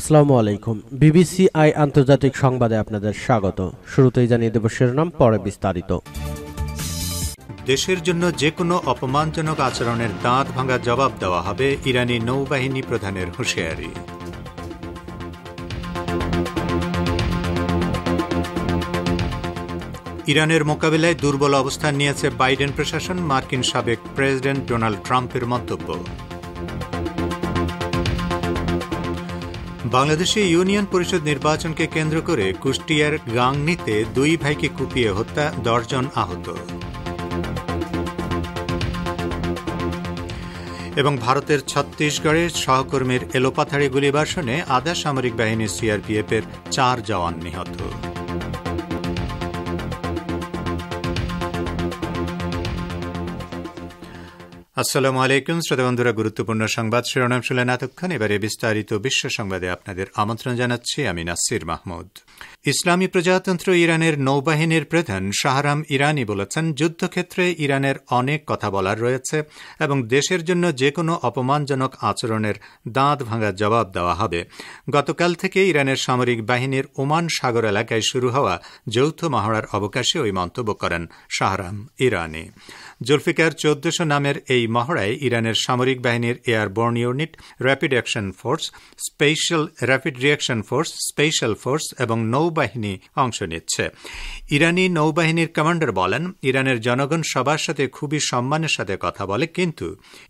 আসসালামু আলাইকুম BBC I আন্তর্জাতিক সংবাদে আপনাদের স্বাগত শুরুতেই জানিয়ে দেব শিরোনাম পরে বিস্তারিত দেশের জন্য যে কোনো অপমানজনক আচরণের দাঁত ভাঙা জবাব দেওয়া হবে ইরানি নৌবাহিনী প্রধানের হুঁশিয়ারি ইরানের মোকাবিলায় দুর্বল অবস্থান নিয়েছে বাইডেন প্রশাসন মার্কিন সাবেক প্রেসিডেন্ট ডোনাল্ড ট্রাম্পের মন্তব্য বাংলাদেশে ইউনিয়ন পরিষদ নির্বাচনকে কেন্দ্র করে কুষ্টিয়ার গাংনিতে দুই ভাইকে কুপিয়ে হত্যা দশজন আহত এবং ভারতের ছত্তিশগড়ে সহকর্মীর এলোপাথাড়ি গুলিবর্ষণে আধা সামরিক বাহিনী সিআরপিএফের চার জওয়ান নিহত আসসালামু আলাইকুম শ্রোতা বন্ধুরা গুরুত্বপূর্ণ সংবাদ শিরোনাম শুনলেন এতক্ষণ এবারে বিস্তারিত বিশ্ব সংবাদে আপনাদের আমন্ত্রণ জানাচ্ছি আমি নাসির মাহমুদ ইসলামী প্রজাতন্ত্র ইরানের নৌবাহিনীর প্রধান শাহরাম ইরানি বলেছেন যুদ্ধক্ষেত্রে ইরানের অনেক কথা বলার রয়েছে এবং দেশের জন্য যে কোনো অপমানজনক আচরণের দাঁত ভাঙা জবাব দেওয়া হবে গতকাল থেকে ইরানের সামরিক বাহিনীর ওমান সাগর এলাকায় শুরু হওয়া যৌথ মহড়ার অবকাশে ওই মন্তব্য করেন শাহরাম ইরানি জুলফিকার চোদ্দশো নামের এই মহড়ায় ইরানের সামরিক বাহিনীর airborne unit rapid action force special rapid reaction force special force এবং নৌ নৌবাহিনী অংশ নিচ্ছে ইরানি নৌবাহিনীর কমান্ডার বলেন ইরানের জনগণ সবার সাথে খুবই সম্মানের সাথে কথা বলে কিন্তু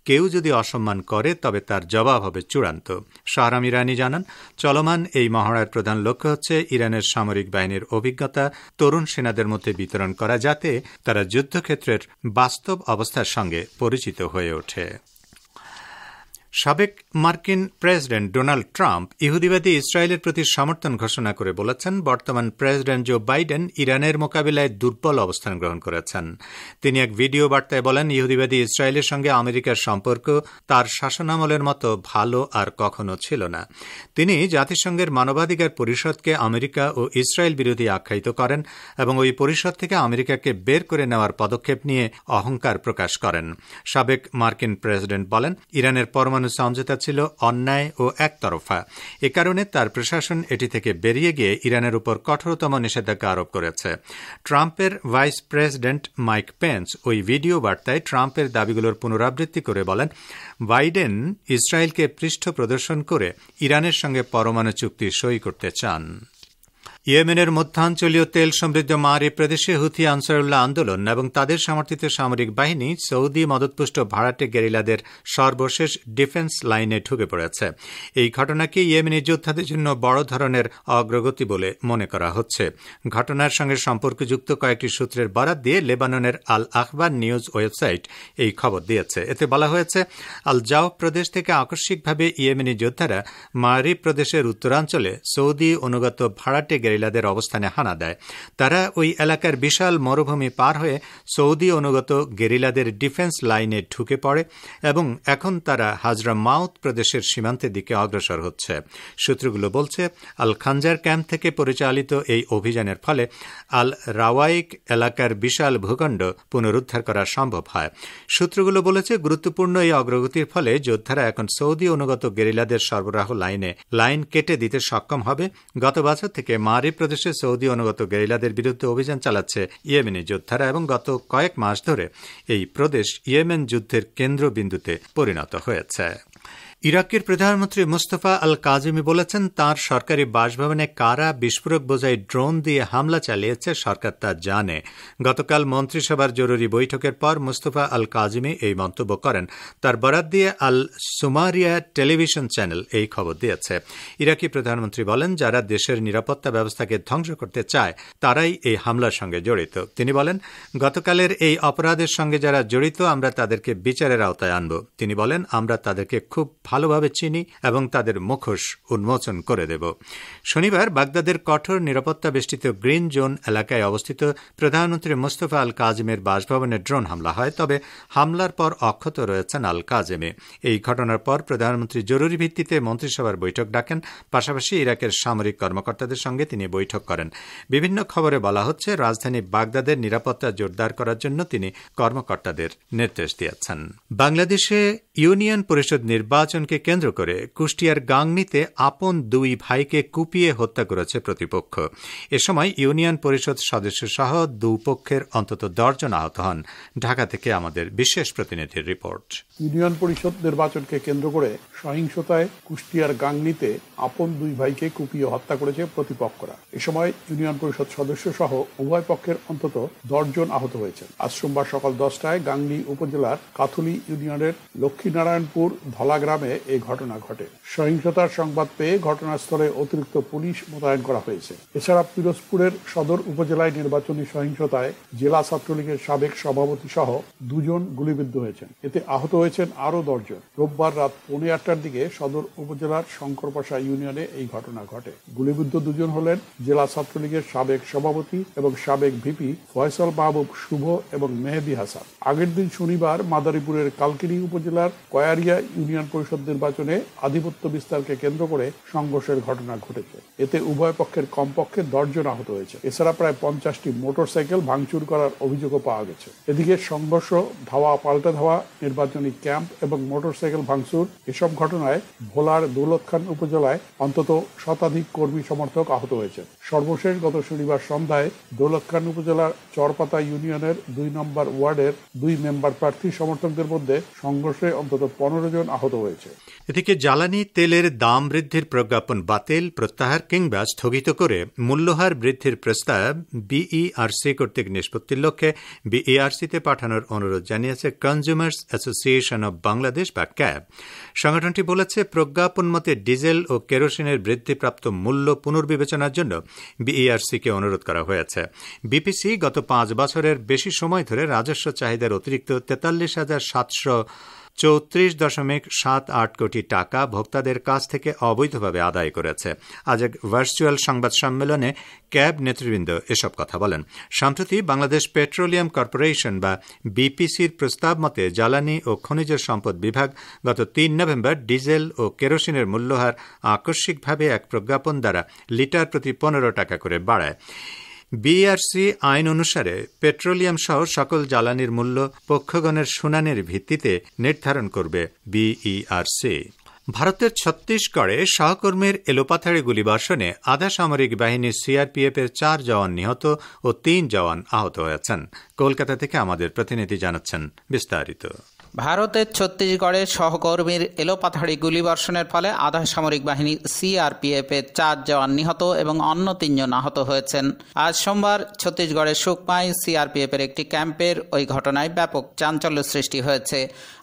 কেউ যদি অসম্মান করে তবে তার জবাব হবে চূড়ান্ত শাহরাম ইরানি জানান চলমান এই মহড়ার প্রধান লক্ষ্য হচ্ছে ইরানের সামরিক বাহিনীর অভিজ্ঞতা তরুণ সেনাদের মধ্যে বিতরণ করা যাতে তারা যুদ্ধক্ষেত্রের বাস্তব অবস্থার সঙ্গে পরিচিত হয়ে ওঠে সাবেক মার্কিন প্রেসিডেন্ট ডোনাল্ড ট্রাম্প ইহুদিবাদী ইসরায়েলের প্রতি সমর্থন ঘোষণা করে বলেছেন বর্তমান প্রেসিডেন্ট জো বাইডেন ইরানের মোকাবিলায় দুর্বল অবস্থান গ্রহণ করেছেন তিনি এক ভিডিও বার্তায় বলেন ইহুদিবাদী ইসরায়েলের সঙ্গে আমেরিকার সম্পর্ক তার শাসনামলের মতো ভালো আর কখনো ছিল না তিনি জাতিসংঘের মানবাধিকার পরিষদকে আমেরিকা ও ইসরায়েল বিরোধী আখ্যায়িত করেন এবং ওই পরিষদ থেকে আমেরিকাকে বের করে নেওয়ার পদক্ষেপ নিয়ে অহংকার প্রকাশ করেন সাবেক মার্কিন প্রেসিডেন্ট বলেন ইরানের পরমাণু পরমাণু সমঝোতা ছিল অন্যায় ও একতরফা এ কারণে তার প্রশাসন এটি থেকে বেরিয়ে গিয়ে ইরানের উপর কঠোরতম নিষেধাজ্ঞা আরোপ করেছে ট্রাম্পের ভাইস প্রেসিডেন্ট মাইক পেন্স ওই ভিডিও বার্তায় ট্রাম্পের দাবিগুলোর পুনরাবৃত্তি করে বলেন বাইডেন ইসরায়েলকে পৃষ্ঠ প্রদর্শন করে ইরানের সঙ্গে পরমাণু চুক্তি সই করতে চান ইয়েমেনের মধ্যাঞ্চলীয় তেল সমৃদ্ধ মারি প্রদেশে হুথি আনসারুল্লাহ আন্দোলন এবং তাদের সমর্থিত সামরিক বাহিনী সৌদি মদতপুষ্ট ভাড়াটে গেরিলাদের সর্বশেষ ডিফেন্স লাইনে ঢুকে পড়েছে এই ঘটনাকে ইয়েমেনি যোদ্ধাদের জন্য বড় ধরনের অগ্রগতি বলে মনে করা হচ্ছে ঘটনার সঙ্গে সম্পর্কযুক্ত কয়েকটি সূত্রের বরাত দিয়ে লেবাননের আল আখবার নিউজ ওয়েবসাইট এই খবর দিয়েছে এতে বলা হয়েছে আল জাও প্রদেশ থেকে আকস্মিকভাবে ইয়েমেনি যোদ্ধারা মারি প্রদেশের উত্তরাঞ্চলে সৌদি অনুগত ভাড়াটে গেরিলা গেরিলাদের অবস্থানে হানা দেয় তারা ওই এলাকার বিশাল মরুভূমি পার হয়ে সৌদি অনুগত গেরিলাদের ডিফেন্স লাইনে ঢুকে পড়ে এবং এখন তারা হাজরা মাউথ প্রদেশের সীমান্তের দিকে অগ্রসর হচ্ছে সূত্রগুলো বলছে আল খাঞ্জার ক্যাম্প থেকে পরিচালিত এই অভিযানের ফলে আল রাওয়াইক এলাকার বিশাল ভূখণ্ড পুনরুদ্ধার করা সম্ভব হয় সূত্রগুলো বলেছে গুরুত্বপূর্ণ এই অগ্রগতির ফলে যোদ্ধারা এখন সৌদি অনুগত গেরিলাদের সরবরাহ লাইনে লাইন কেটে দিতে সক্ষম হবে গত বছর থেকে মারি এই প্রদেশে সৌদি অনুগত গেরিলাদের বিরুদ্ধে অভিযান চালাচ্ছে ইয়েমেনি যোদ্ধারা এবং গত কয়েক মাস ধরে এই প্রদেশ ইয়েমেন যুদ্ধের কেন্দ্রবিন্দুতে পরিণত হয়েছে ইরাকের প্রধানমন্ত্রী মুস্তফা আল কাজিমি বলেছেন তার সরকারি বাসভবনে কারা বিস্ফোরক বোঝাই ড্রোন দিয়ে হামলা চালিয়েছে সরকার তা জানে গতকাল মন্ত্রিসভার জরুরি বৈঠকের পর মুস্তফা আল কাজিমি এই মন্তব্য করেন তার বরাত দিয়ে আল সুমারিয়া টেলিভিশন চ্যানেল এই খবর দিয়েছে ইরাকি প্রধানমন্ত্রী বলেন যারা দেশের নিরাপত্তা ব্যবস্থাকে ধ্বংস করতে চায় তারাই এই হামলার সঙ্গে জড়িত তিনি বলেন গতকালের এই অপরাধের সঙ্গে যারা জড়িত আমরা তাদেরকে বিচারের আওতায় আনব তিনি বলেন আমরা তাদেরকে খুব ভালোভাবে চিনি এবং তাদের মুখোশ উন্মোচন করে দেব শনিবার বাগদাদের কঠোর নিরাপত্তা বেষ্টিত গ্রিন জোন এলাকায় অবস্থিত প্রধানমন্ত্রী মোস্তফা আল কাজেমের বাসভবনে ড্রোন হামলা হয় তবে হামলার পর অক্ষত রয়েছেন আল কাজেমে এই ঘটনার পর প্রধানমন্ত্রী জরুরি ভিত্তিতে মন্ত্রিসভার বৈঠক ডাকেন পাশাপাশি ইরাকের সামরিক কর্মকর্তাদের সঙ্গে তিনি বৈঠক করেন বিভিন্ন খবরে বলা হচ্ছে রাজধানী বাগদাদের নিরাপত্তা জোরদার করার জন্য তিনি কর্মকর্তাদের নির্দেশ দিয়েছেন বাংলাদেশে ইউনিয়ন পরিষদ নির্বাচন নির্বাচনকে কেন্দ্র করে কুষ্টিয়ার গাংনিতে আপন দুই ভাইকে কুপিয়ে হত্যা করেছে প্রতিপক্ষ এ সময় ইউনিয়ন পরিষদ সদস্য সহ দুপক্ষের অন্তত দশজন আহত হন ঢাকা থেকে আমাদের বিশেষ প্রতিনিধির রিপোর্ট ইউনিয়ন পরিষদ নির্বাচনকে কেন্দ্র করে সহিংসতায় কুষ্টিয়ার গাংনিতে আপন দুই ভাইকে কুপিয়ে হত্যা করেছে প্রতিপক্ষরা এ সময় ইউনিয়ন পরিষদ সদস্য সহ উভয় পক্ষের অন্তত দশজন আহত হয়েছেন আজ সোমবার সকাল দশটায় গাংনি উপজেলার কাথুলি ইউনিয়নের লক্ষ্মীনারায়ণপুর ধলা গ্রামে কারণে এই ঘটনা ঘটে সহিংসতার সংবাদ পেয়ে ঘটনাস্থলে অতিরিক্ত পুলিশ মোতায়েন করা হয়েছে এছাড়া পিরোজপুরের সদর উপজেলায় নির্বাচনী সহিংসতায় জেলা ছাত্রলীগের সাবেক সভাপতি সহ দুজন গুলিবিদ্ধ হয়েছেন এতে আহত হয়েছেন আরও দশজন রোববার রাত পৌনে আটটার দিকে সদর উপজেলার শঙ্করপাশা ইউনিয়নে এই ঘটনা ঘটে গুলিবিদ্ধ দুজন হলেন জেলা ছাত্রলীগের সাবেক সভাপতি এবং সাবেক ভিপি ফয়সাল মাহবুব শুভ এবং মেহেদি হাসান আগের দিন শনিবার মাদারীপুরের কালকিনি উপজেলার কয়ারিয়া ইউনিয়ন পরিষদ সংসদ নির্বাচনে আধিপত্য বিস্তারকে কেন্দ্র করে সংঘর্ষের ঘটনা ঘটেছে এতে উভয় পক্ষের কমপক্ষে দশ জন আহত হয়েছে এছাড়া প্রায় পঞ্চাশটি মোটর সাইকেল ভাঙচুর করার অভিযোগও পাওয়া গেছে এদিকে সংঘর্ষ ধাওয়া পাল্টা ধাওয়া নির্বাচনী ক্যাম্প এবং মোটরসাইকেল ভাঙচুর এসব ঘটনায় ভোলার দৌলত খান উপজেলায় অন্তত শতাধিক কর্মী সমর্থক আহত হয়েছে সর্বশেষ গত শনিবার সন্ধ্যায় দৌলত খান উপজেলার চরপাতা ইউনিয়নের দুই নম্বর ওয়ার্ডের দুই মেম্বার প্রার্থী সমর্থকদের মধ্যে সংঘর্ষে অন্তত পনেরো জন আহত হয়েছে হয়েছে এদিকে জ্বালানি তেলের দাম বৃদ্ধির প্রজ্ঞাপন বাতিল প্রত্যাহার কিংবা স্থগিত করে মূল্যহার বৃদ্ধির প্রস্তাব বিইআরসি e কর্তৃক নিষ্পত্তির লক্ষ্যে বিইআরসিতে e পাঠানোর অনুরোধ জানিয়েছে কনজিউমার্স অ্যাসোসিয়েশন অব বাংলাদেশ বা ক্যাব সংগঠনটি বলেছে প্রজ্ঞাপন মতে ডিজেল ও কেরোসিনের বৃদ্ধিপ্রাপ্ত মূল্য পুনর্বিবেচনার জন্য বিইআরসিকে e অনুরোধ করা হয়েছে বিপিসি গত পাঁচ বছরের বেশি সময় ধরে রাজস্ব চাহিদার অতিরিক্ত তেতাল্লিশ হাজার সাতশো চৌত্রিশ দশমিক সাত আট কোটি টাকা ভোক্তাদের কাছ থেকে অবৈধভাবে আদায় করেছে আজ এক ভার্চুয়াল সংবাদ সম্মেলনে ক্যাব নেতৃবৃন্দ এসব কথা বলেন সম্প্রতি বাংলাদেশ পেট্রোলিয়াম কর্পোরেশন বা বিপিসির প্রস্তাব মতে জ্বালানি ও খনিজ সম্পদ বিভাগ গত তিন নভেম্বর ডিজেল ও কেরোসিনের মূল্যহার আকস্মিকভাবে এক প্রজ্ঞাপন দ্বারা লিটার প্রতি পনেরো টাকা করে বাড়ায় বিআরসি আইন অনুসারে পেট্রোলিয়াম সহ সকল জ্বালানির মূল্য পক্ষগণের শুনানির ভিত্তিতে নির্ধারণ করবে বিইআরসি ভারতের ছত্তিশগড়ে সহকর্মীর এলোপাথাড়ি গুলিবর্ষণে আধা সামরিক বাহিনী এর চার জওয়ান নিহত ও তিন জওয়ান আহত হয়েছেন কলকাতা থেকে আমাদের প্রতিনিধি জানাচ্ছেন বিস্তারিত ভারতের ছত্তিশগড়ে সহকর্মীর এলোপাথাড়ি গুলিবর্ষণের ফলে আধা সামরিক বাহিনী সিআরপিএফ এর চার জওয়ান নিহত এবং অন্য তিনজন আহত হয়েছেন আজ সোমবার ছত্তিশগড়ের সুকমায় সিআরপিএফ এর একটি ক্যাম্পের ওই ঘটনায় ব্যাপক চাঞ্চল্য সৃষ্টি হয়েছে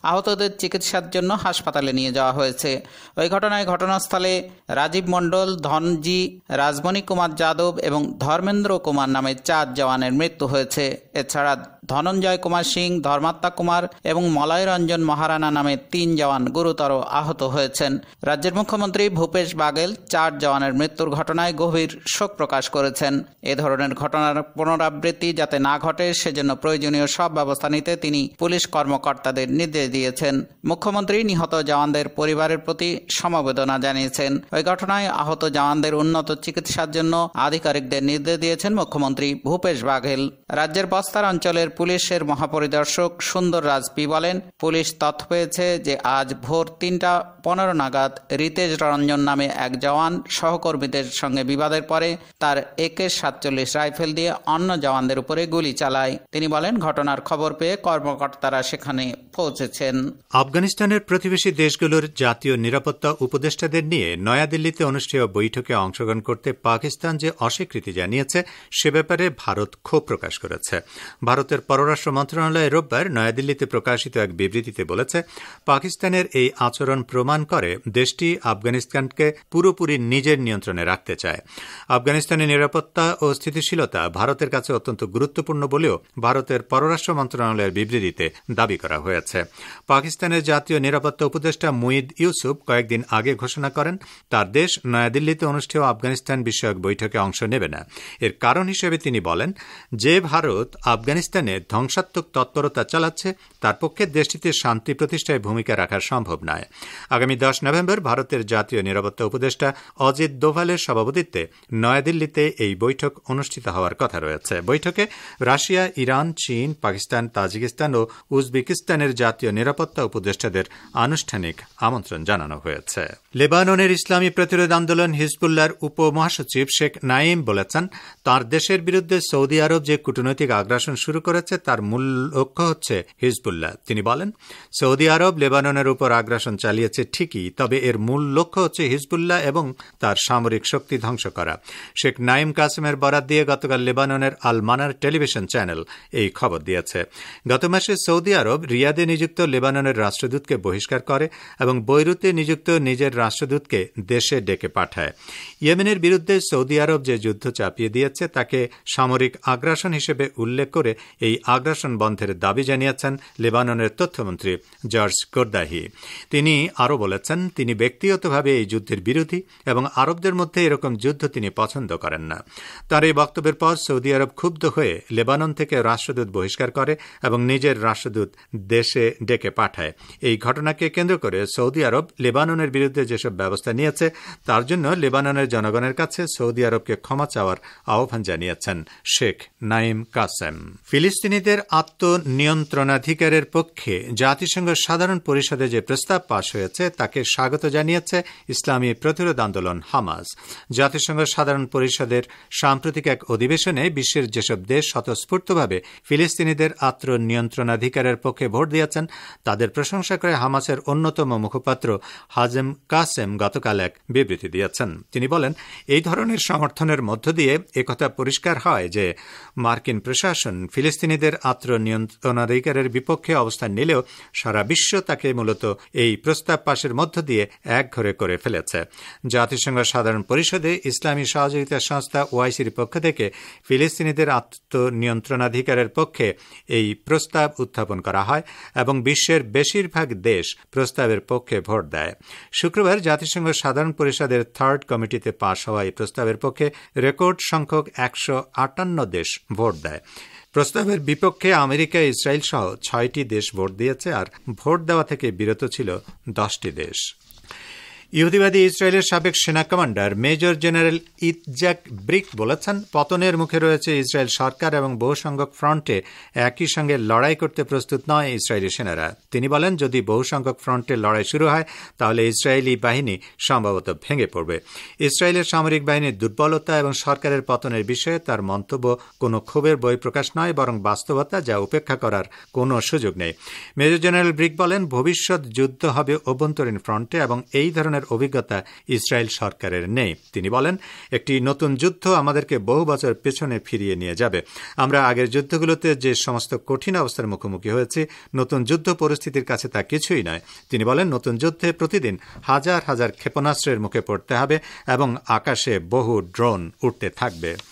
আহতদের চিকিৎসার জন্য হাসপাতালে নিয়ে যাওয়া হয়েছে ওই ঘটনায় ঘটনাস্থলে রাজীব মণ্ডল ধনজি রাজমণি কুমার যাদব এবং ধর্মেন্দ্র কুমার নামে চার জওয়ানের মৃত্যু হয়েছে এছাড়া ধনঞ্জয় কুমার সিং ধর্মাত্মা কুমার এবং মলয় রঞ্জন মহারানা নামে তিন জওয়ান গুরুতর আহত হয়েছেন রাজ্যের মুখ্যমন্ত্রী ভূপেশ বাগেল চার জওয়ানের মৃত্যুর ঘটনায় গভীর শোক প্রকাশ করেছেন এ ধরনের ঘটনার পুনরাবৃত্তি যাতে না ঘটে সেজন্য প্রয়োজনীয় সব ব্যবস্থা নিতে তিনি পুলিশ কর্মকর্তাদের নির্দেশ দিয়েছেন মুখ্যমন্ত্রী নিহত জওয়ানদের পরিবারের প্রতি সমবেদনা জানিয়েছেন ওই ঘটনায় আহত জওয়ানদের উন্নত চিকিৎসার জন্য আধিকারিকদের নির্দেশ দিয়েছেন মুখ্যমন্ত্রী ভূপেশ বাঘেল রাজ্যের বস্তার অঞ্চলের পুলিশের মহাপরিদর্শক সুন্দর রাজপি বলেন পুলিশ তথ্য পেয়েছে যে আজ ভোর তিনটা পনেরো নাগাদ রিতেশ রঞ্জন নামে এক জওয়ান সহকর্মীদের সঙ্গে বিবাদের পরে তার একে সাতচল্লিশ রাইফেল দিয়ে অন্য জওয়ানদের উপরে গুলি চালায় তিনি বলেন ঘটনার খবর পেয়ে কর্মকর্তারা সেখানে পৌঁছেছেন আফগানিস্তানের প্রতিবেশী দেশগুলোর জাতীয় নিরাপত্তা উপদেষ্টাদের নিয়ে নয়াদিল্লিতে অনুষ্ঠেয় বৈঠকে অংশগ্রহণ করতে পাকিস্তান যে অস্বীকৃতি জানিয়েছে সে ব্যাপারে ভারত ক্ষোভ প্রকাশ করেছে ভারতের পররাষ্ট্র মন্ত্রণালয় রোববার নয়াদিল্লিতে প্রকাশিত এক বিবৃতিতে বলেছে পাকিস্তানের এই আচরণ প্রমাণ করে দেশটি আফগানিস্তানকে পুরোপুরি নিজের নিয়ন্ত্রণে রাখতে চায় আফগানিস্তানের নিরাপত্তা ও স্থিতিশীলতা ভারতের কাছে অত্যন্ত গুরুত্বপূর্ণ বলেও ভারতের পররাষ্ট্র মন্ত্রণালয়ের বিবৃতিতে দাবি করা হয়েছে হয়েছে পাকিস্তানের জাতীয় নিরাপত্তা উপদেষ্টা মুইদ ইউসুফ কয়েকদিন আগে ঘোষণা করেন তার দেশ নয়াদিল্লিতে অনুষ্ঠেয় আফগানিস্তান বিষয়ক বৈঠকে অংশ নেবে না এর কারণ হিসেবে তিনি বলেন যে ভারত আফগানিস্তানে ধ্বংসাত্মক তৎপরতা চালাচ্ছে তার পক্ষে দেশটিতে শান্তি প্রতিষ্ঠায় ভূমিকা রাখা সম্ভব নয় আগামী দশ নভেম্বর ভারতের জাতীয় নিরাপত্তা উপদেষ্টা অজিত দোভালের সভাপতিত্বে নয়াদিল্লিতে এই বৈঠক অনুষ্ঠিত হওয়ার কথা রয়েছে বৈঠকে রাশিয়া ইরান চীন পাকিস্তান তাজিকিস্তান ও উজবেকিস্তানের জাতীয় নিরাপত্তা উপদেষ্টাদের আনুষ্ঠানিক আমন্ত্রণ জানানো হয়েছে লেবাননের ইসলামী প্রতিরোধ আন্দোলন হিজবুল্লার উপমহাসচিব শেখ নাইম বলেছেন তার দেশের বিরুদ্ধে সৌদি আরব যে কূটনৈতিক আগ্রাসন শুরু করেছে তার মূল লক্ষ্য হচ্ছে হিজবুল্লাহ তিনি বলেন সৌদি আরব লেবাননের উপর আগ্রাসন চালিয়েছে ঠিকই তবে এর মূল লক্ষ্য হচ্ছে হিজবুল্লাহ এবং তার সামরিক শক্তি ধ্বংস করা শেখ নাইম কাসেমের বরাদ দিয়ে গতকাল লেবাননের আল মানার টেলিভিশন চ্যানেল এই খবর দিয়েছে গত মাসে সৌদি আরব রিয়াদে নিযুক্ত লেবাননের রাষ্ট্রদূতকে বহিষ্কার করে এবং বৈরুতে নিযুক্ত নিজের রাষ্ট্রদূতকে দেশে ডেকে পাঠায় ইয়েমেনের বিরুদ্ধে সৌদি আরব যে যুদ্ধ চাপিয়ে দিয়েছে তাকে সামরিক আগ্রাসন হিসেবে উল্লেখ করে এই আগ্রাসন বন্ধের দাবি জানিয়েছেন লেবাননের তথ্যমন্ত্রী জর্জ কোর্দাহি তিনি আরও বলেছেন তিনি ব্যক্তিগতভাবে এই যুদ্ধের বিরোধী এবং আরবদের মধ্যে এরকম যুদ্ধ তিনি পছন্দ করেন না তার এই বক্তব্যের পর সৌদি আরব ক্ষুব্ধ হয়ে লেবানন থেকে রাষ্ট্রদূত বহিষ্কার করে এবং নিজের রাষ্ট্রদূত দেশে সে ডেকে পাঠায় এই ঘটনাকে কেন্দ্র করে সৌদি আরব লেবাননের বিরুদ্ধে যেসব ব্যবস্থা নিয়েছে তার জন্য লেবাননের জনগণের কাছে সৌদি আরবকে ক্ষমা চাওয়ার আহ্বান জানিয়েছেন শেখ নাইম কাসেম ফিলিস্তিনিদের আত্মনিয়ন্ত্রণাধিকারের পক্ষে জাতিসংঘ সাধারণ পরিষদে যে প্রস্তাব পাশ হয়েছে তাকে স্বাগত জানিয়েছে ইসলামী প্রতিরোধ আন্দোলন হামাজ জাতিসংঘ সাধারণ পরিষদের সাম্প্রতিক এক অধিবেশনে বিশ্বের যেসব দেশ স্বতঃস্ফূর্তভাবে ফিলিস্তিনিদের আত্মনিয়ন্ত্রণাধিকারের পক্ষে ভোট দিয়ে পাঠিয়েছেন তাদের প্রশংসা করে হামাসের অন্যতম মুখপাত্র হাজেম কাসেম গতকাল এক বিবৃতি দিয়েছেন তিনি বলেন এই ধরনের সমর্থনের মধ্য দিয়ে একথা পরিষ্কার হয় যে মার্কিন প্রশাসন ফিলিস্তিনিদের আত্মনিয়ন্ত্রণাধিকারের বিপক্ষে অবস্থান নিলেও সারা বিশ্ব তাকে মূলত এই প্রস্তাব পাশের মধ্য দিয়ে একঘরে করে ফেলেছে জাতিসংঘ সাধারণ পরিষদে ইসলামী সহযোগিতা সংস্থা ওআইসির পক্ষ থেকে ফিলিস্তিনিদের আত্মনিয়ন্ত্রণাধিকারের পক্ষে এই প্রস্তাব উত্থাপন করা হয় এবং বিশ্বের বেশিরভাগ দেশ প্রস্তাবের পক্ষে ভোট দেয় শুক্রবার জাতিসংঘ সাধারণ পরিষদের থার্ড কমিটিতে পাশ হওয়া এই প্রস্তাবের পক্ষে রেকর্ড সংখ্যক একশো আটান্ন দেশ ভোট দেয় প্রস্তাবের বিপক্ষে আমেরিকা ইসরায়েল সহ ছয়টি দেশ ভোট দিয়েছে আর ভোট দেওয়া থেকে বিরত ছিল দশটি দেশ ইহুদিবাদী ইসরায়েলের সাবেক সেনা commander major general Yitzhak Brik বলেছেন পতনের মুখে রয়েছে ইসরায়েল সরকার এবং বহুসংখ্যক ফ্রন্টে একই সঙ্গে লড়াই করতে প্রস্তুত নয় ইসরায়েলি সেনারা তিনি বলেন যদি বহুসংখ্যক ফ্রন্টে লড়াই শুরু হয় তাহলে ইসরায়েলি বাহিনী সম্ভবত ভেঙে পড়বে ইসরায়েলের সামরিক বাহিনীর দুর্বলতা এবং সরকারের পতনের বিষয়ে তার মন্তব্য কোনো ক্ষোভের বই প্রকাশ নয় বরং বাস্তবতা যা উপেক্ষা করার কোনো সুযোগ নেই মেজর জেনারেল ব্রিক বলেন ভবিষ্যৎ যুদ্ধ হবে অভ্যন্তরীণ ফ্রন্টে এবং এই ধরনের অভিজ্ঞতা ইসরায়েল সরকারের নেই তিনি বলেন একটি নতুন যুদ্ধ আমাদেরকে বহু বছর পেছনে ফিরিয়ে নিয়ে যাবে আমরা আগের যুদ্ধগুলোতে যে সমস্ত কঠিন অবস্থার মুখোমুখি হয়েছি নতুন যুদ্ধ পরিস্থিতির কাছে তা কিছুই নয় তিনি বলেন নতুন যুদ্ধে প্রতিদিন হাজার হাজার ক্ষেপণাস্ত্রের মুখে পড়তে হবে এবং আকাশে বহু ড্রোন উঠতে থাকবে